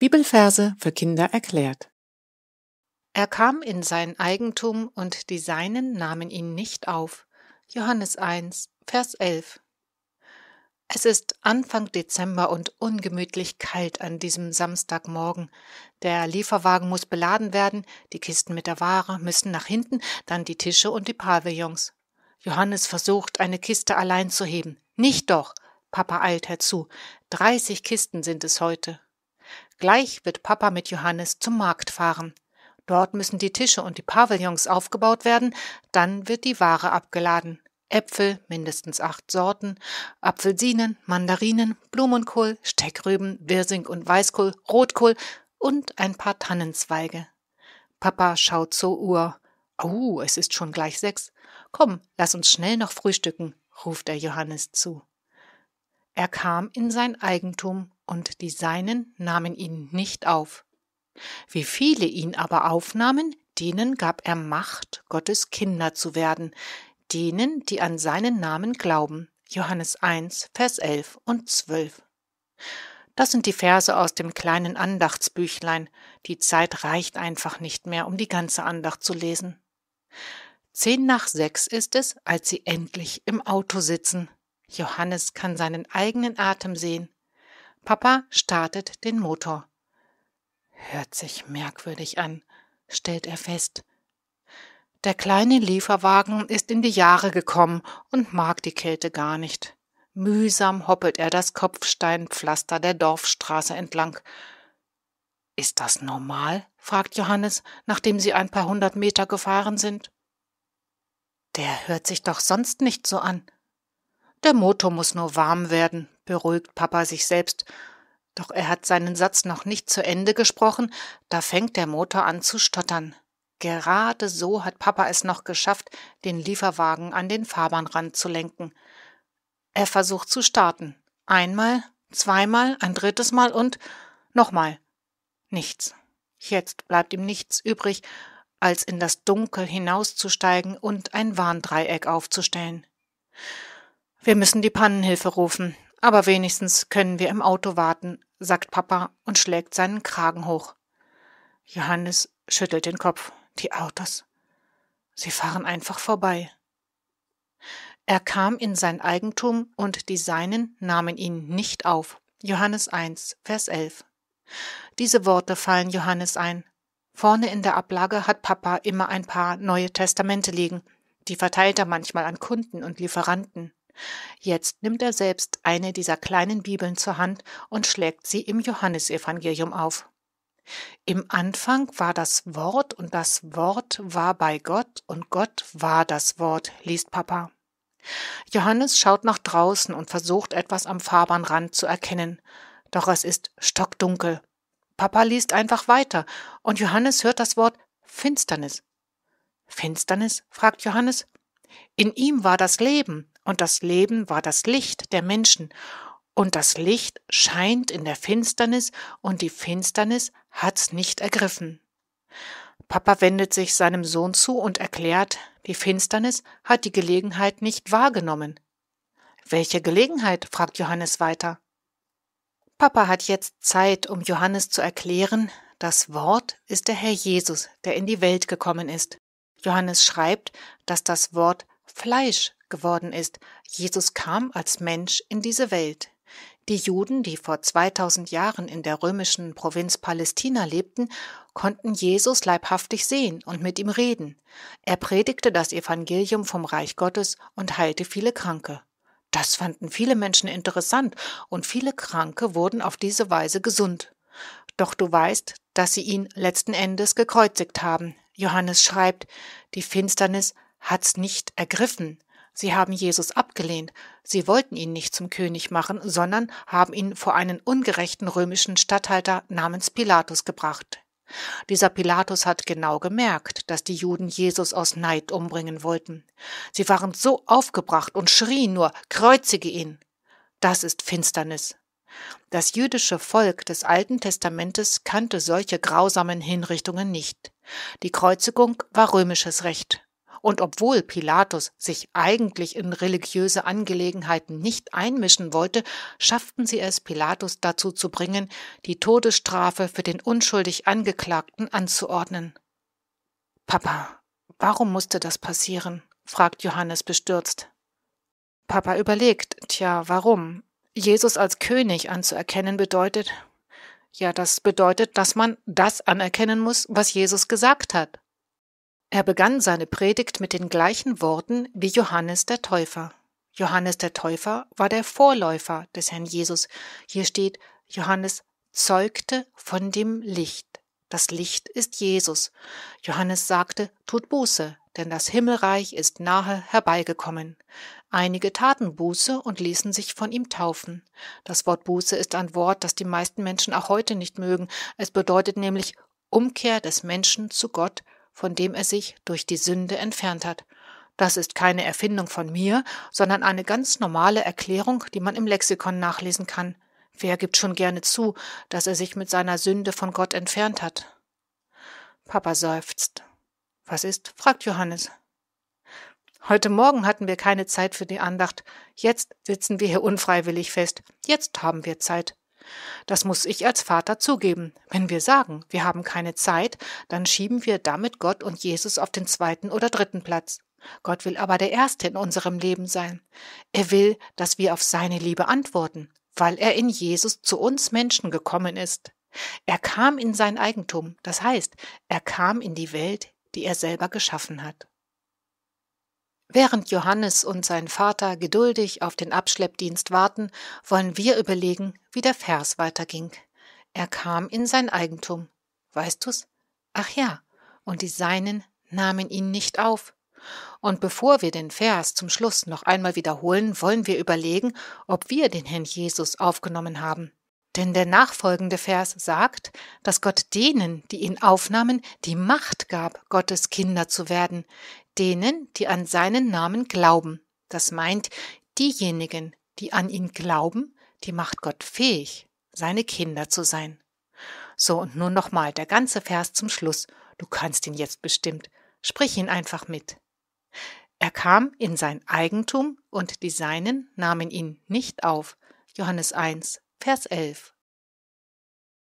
Bibelverse für Kinder erklärt. Er kam in sein Eigentum und die Seinen nahmen ihn nicht auf. Johannes 1, Vers 11. Es ist Anfang Dezember und ungemütlich kalt an diesem Samstagmorgen. Der Lieferwagen muss beladen werden, die Kisten mit der Ware müssen nach hinten, dann die Tische und die Pavillons. Johannes versucht, eine Kiste allein zu heben. Nicht doch, Papa eilt herzu. Dreißig Kisten sind es heute. Gleich wird Papa mit Johannes zum Markt fahren. Dort müssen die Tische und die Pavillons aufgebaut werden, dann wird die Ware abgeladen. Äpfel, mindestens acht Sorten, Apfelsinen, Mandarinen, Blumenkohl, Steckrüben, Wirsing und Weißkohl, Rotkohl und ein paar Tannenzweige. Papa schaut zur Uhr. Au, es ist schon gleich sechs. Komm, lass uns schnell noch frühstücken, ruft er Johannes zu. Er kam in sein Eigentum und die Seinen nahmen ihn nicht auf. Wie viele ihn aber aufnahmen, denen gab er Macht, Gottes Kinder zu werden, denen, die an seinen Namen glauben. Johannes 1, Vers 11 und 12. Das sind die Verse aus dem kleinen Andachtsbüchlein. Die Zeit reicht einfach nicht mehr, um die ganze Andacht zu lesen. Zehn nach sechs ist es, als sie endlich im Auto sitzen. Johannes kann seinen eigenen Atem sehen. Papa startet den Motor. Hört sich merkwürdig an, stellt er fest. Der kleine Lieferwagen ist in die Jahre gekommen und mag die Kälte gar nicht. Mühsam hoppelt er das Kopfsteinpflaster der Dorfstraße entlang. Ist das normal? fragt Johannes, nachdem sie ein paar hundert Meter gefahren sind. Der hört sich doch sonst nicht so an, der Motor muss nur warm werden, beruhigt Papa sich selbst. Doch er hat seinen Satz noch nicht zu Ende gesprochen, da fängt der Motor an zu stottern. Gerade so hat Papa es noch geschafft, den Lieferwagen an den Fahrbahnrand zu lenken. Er versucht zu starten. Einmal, zweimal, ein drittes Mal und nochmal. Nichts. Jetzt bleibt ihm nichts übrig, als in das Dunkel hinauszusteigen und ein Warndreieck aufzustellen. Wir müssen die Pannenhilfe rufen, aber wenigstens können wir im Auto warten, sagt Papa und schlägt seinen Kragen hoch. Johannes schüttelt den Kopf. Die Autos. Sie fahren einfach vorbei. Er kam in sein Eigentum und die Seinen nahmen ihn nicht auf. Johannes 1, Vers 11. Diese Worte fallen Johannes ein. Vorne in der Ablage hat Papa immer ein paar neue Testamente liegen. Die verteilt er manchmal an Kunden und Lieferanten. Jetzt nimmt er selbst eine dieser kleinen Bibeln zur Hand und schlägt sie im Johannesevangelium auf. Im Anfang war das Wort und das Wort war bei Gott und Gott war das Wort, liest Papa. Johannes schaut nach draußen und versucht etwas am Fahrbahnrand zu erkennen, doch es ist stockdunkel. Papa liest einfach weiter und Johannes hört das Wort Finsternis. Finsternis? fragt Johannes. In ihm war das Leben, und das Leben war das Licht der Menschen, und das Licht scheint in der Finsternis, und die Finsternis hat's nicht ergriffen. Papa wendet sich seinem Sohn zu und erklärt, die Finsternis hat die Gelegenheit nicht wahrgenommen. Welche Gelegenheit? fragt Johannes weiter. Papa hat jetzt Zeit, um Johannes zu erklären, das Wort ist der Herr Jesus, der in die Welt gekommen ist. Johannes schreibt, dass das Wort Fleisch geworden ist. Jesus kam als Mensch in diese Welt. Die Juden, die vor 2000 Jahren in der römischen Provinz Palästina lebten, konnten Jesus leibhaftig sehen und mit ihm reden. Er predigte das Evangelium vom Reich Gottes und heilte viele Kranke. Das fanden viele Menschen interessant und viele Kranke wurden auf diese Weise gesund. Doch du weißt, dass sie ihn letzten Endes gekreuzigt haben. Johannes schreibt, die Finsternis hat's nicht ergriffen, Sie haben Jesus abgelehnt. Sie wollten ihn nicht zum König machen, sondern haben ihn vor einen ungerechten römischen Statthalter namens Pilatus gebracht. Dieser Pilatus hat genau gemerkt, dass die Juden Jesus aus Neid umbringen wollten. Sie waren so aufgebracht und schrien nur, kreuzige ihn. Das ist Finsternis. Das jüdische Volk des Alten Testamentes kannte solche grausamen Hinrichtungen nicht. Die Kreuzigung war römisches Recht und obwohl Pilatus sich eigentlich in religiöse Angelegenheiten nicht einmischen wollte, schafften sie es, Pilatus dazu zu bringen, die Todesstrafe für den unschuldig Angeklagten anzuordnen. Papa, warum musste das passieren? fragt Johannes bestürzt. Papa überlegt, tja, warum? Jesus als König anzuerkennen bedeutet, ja, das bedeutet, dass man das anerkennen muss, was Jesus gesagt hat. Er begann seine Predigt mit den gleichen Worten wie Johannes der Täufer. Johannes der Täufer war der Vorläufer des Herrn Jesus. Hier steht, Johannes zeugte von dem Licht. Das Licht ist Jesus. Johannes sagte, tut Buße, denn das Himmelreich ist nahe herbeigekommen. Einige taten Buße und ließen sich von ihm taufen. Das Wort Buße ist ein Wort, das die meisten Menschen auch heute nicht mögen. Es bedeutet nämlich Umkehr des Menschen zu Gott von dem er sich durch die Sünde entfernt hat. Das ist keine Erfindung von mir, sondern eine ganz normale Erklärung, die man im Lexikon nachlesen kann. Wer gibt schon gerne zu, dass er sich mit seiner Sünde von Gott entfernt hat? Papa seufzt. Was ist? fragt Johannes. Heute Morgen hatten wir keine Zeit für die Andacht. Jetzt sitzen wir hier unfreiwillig fest. Jetzt haben wir Zeit. Das muss ich als Vater zugeben. Wenn wir sagen, wir haben keine Zeit, dann schieben wir damit Gott und Jesus auf den zweiten oder dritten Platz. Gott will aber der Erste in unserem Leben sein. Er will, dass wir auf seine Liebe antworten, weil er in Jesus zu uns Menschen gekommen ist. Er kam in sein Eigentum, das heißt, er kam in die Welt, die er selber geschaffen hat. Während Johannes und sein Vater geduldig auf den Abschleppdienst warten, wollen wir überlegen, wie der Vers weiterging. Er kam in sein Eigentum. Weißt du's? Ach ja, und die Seinen nahmen ihn nicht auf. Und bevor wir den Vers zum Schluss noch einmal wiederholen, wollen wir überlegen, ob wir den Herrn Jesus aufgenommen haben. Denn der nachfolgende Vers sagt, dass Gott denen, die ihn aufnahmen, die Macht gab, Gottes Kinder zu werden, denen, die an seinen Namen glauben. Das meint diejenigen, die an ihn glauben, die macht Gott fähig, seine Kinder zu sein. So und nun nochmal der ganze Vers zum Schluss. Du kannst ihn jetzt bestimmt. Sprich ihn einfach mit. Er kam in sein Eigentum und die Seinen nahmen ihn nicht auf. Johannes 1, Vers 11.